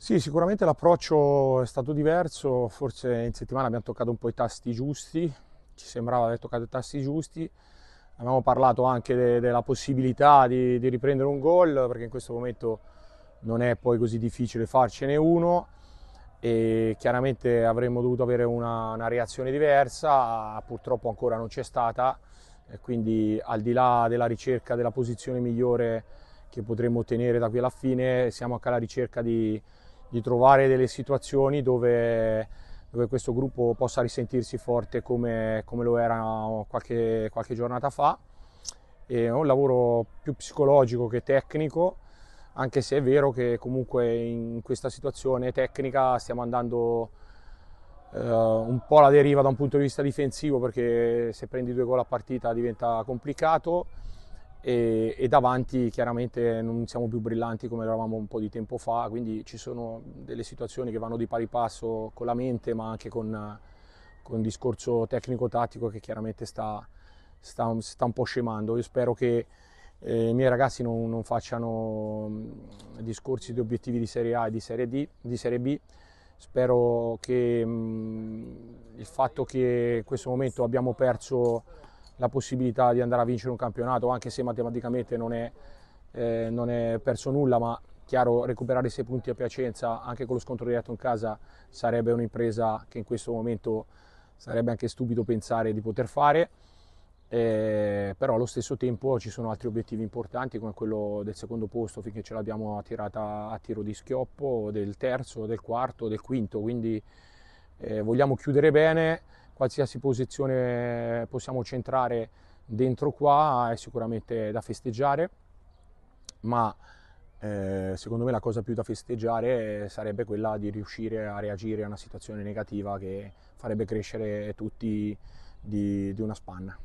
Sì, sicuramente l'approccio è stato diverso, forse in settimana abbiamo toccato un po' i tasti giusti, ci sembrava aver toccato i tasti giusti, abbiamo parlato anche de della possibilità di, di riprendere un gol, perché in questo momento non è poi così difficile farcene uno e chiaramente avremmo dovuto avere una, una reazione diversa, purtroppo ancora non c'è stata, quindi al di là della ricerca della posizione migliore che potremmo ottenere da qui alla fine, siamo anche alla ricerca di, di trovare delle situazioni dove, dove questo gruppo possa risentirsi forte come, come lo era qualche, qualche giornata fa. è un lavoro più psicologico che tecnico, anche se è vero che comunque in questa situazione tecnica stiamo andando eh, un po' alla deriva da un punto di vista difensivo perché se prendi due gol a partita diventa complicato e, e, davanti chiaramente non siamo più brillanti come eravamo un po' di tempo fa, quindi ci sono delle situazioni che vanno di pari passo con la mente ma anche con, con il discorso tecnico-tattico che chiaramente sta, sta, sta, un po' scemando. Io spero che eh, i miei ragazzi non, non facciano mm, discorsi di obiettivi di Serie A e di Serie, D, di serie B, spero che mh, mm, il fatto che in questo momento abbiamo perso la possibilità di andare a vincere un campionato, anche se matematicamente non è, eh, non è perso nulla, ma chiaro recuperare sei punti a Piacenza anche con lo scontro diretto in casa sarebbe un'impresa che in questo momento sarebbe anche stupido pensare di poter fare. Eh, però allo stesso tempo ci sono altri obiettivi importanti come quello del secondo posto finché ce l'abbiamo tirata a tiro di schioppo, del terzo, del quarto, del quinto, quindi eh, vogliamo chiudere bene, qualsiasi posizione possiamo centrare dentro qua è sicuramente da festeggiare, ma eh, secondo me la cosa più da festeggiare sarebbe quella di riuscire a reagire a una situazione negativa che farebbe crescere tutti di, di una spanna.